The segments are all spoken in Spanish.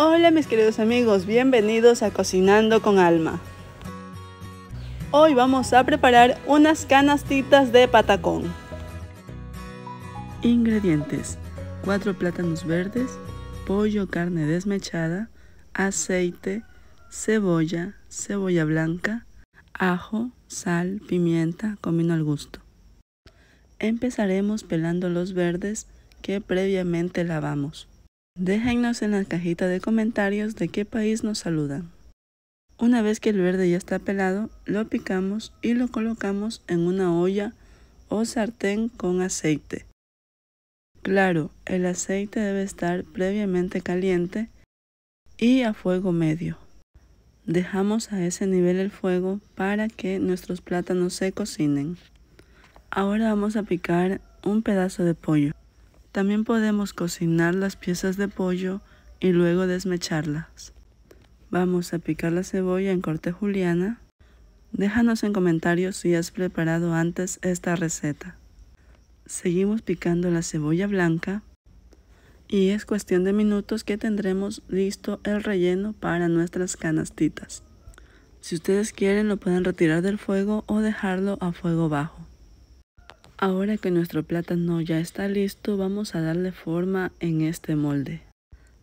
Hola mis queridos amigos, bienvenidos a Cocinando con Alma. Hoy vamos a preparar unas canastitas de patacón. Ingredientes. 4 plátanos verdes, pollo, carne desmechada, aceite, cebolla, cebolla blanca, ajo, sal, pimienta, comino al gusto. Empezaremos pelando los verdes que previamente lavamos. Déjennos en la cajita de comentarios de qué país nos saludan. Una vez que el verde ya está pelado, lo picamos y lo colocamos en una olla o sartén con aceite. Claro, el aceite debe estar previamente caliente y a fuego medio. Dejamos a ese nivel el fuego para que nuestros plátanos se cocinen. Ahora vamos a picar un pedazo de pollo. También podemos cocinar las piezas de pollo y luego desmecharlas. Vamos a picar la cebolla en corte juliana. Déjanos en comentarios si has preparado antes esta receta. Seguimos picando la cebolla blanca y es cuestión de minutos que tendremos listo el relleno para nuestras canastitas. Si ustedes quieren lo pueden retirar del fuego o dejarlo a fuego bajo. Ahora que nuestro plátano ya está listo, vamos a darle forma en este molde.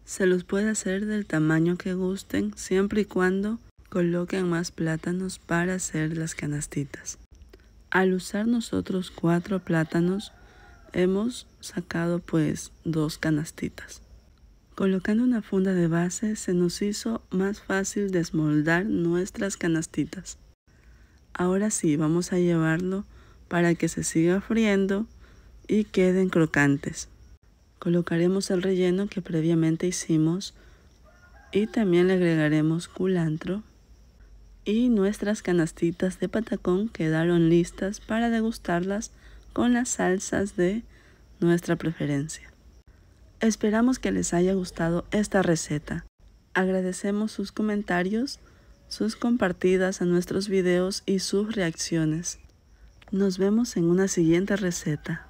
Se los puede hacer del tamaño que gusten, siempre y cuando coloquen más plátanos para hacer las canastitas. Al usar nosotros cuatro plátanos, hemos sacado pues dos canastitas. Colocando una funda de base se nos hizo más fácil desmoldar nuestras canastitas. Ahora sí, vamos a llevarlo para que se siga friendo y queden crocantes. Colocaremos el relleno que previamente hicimos y también le agregaremos culantro. Y nuestras canastitas de patacón quedaron listas para degustarlas con las salsas de nuestra preferencia. Esperamos que les haya gustado esta receta. Agradecemos sus comentarios, sus compartidas a nuestros videos y sus reacciones. Nos vemos en una siguiente receta.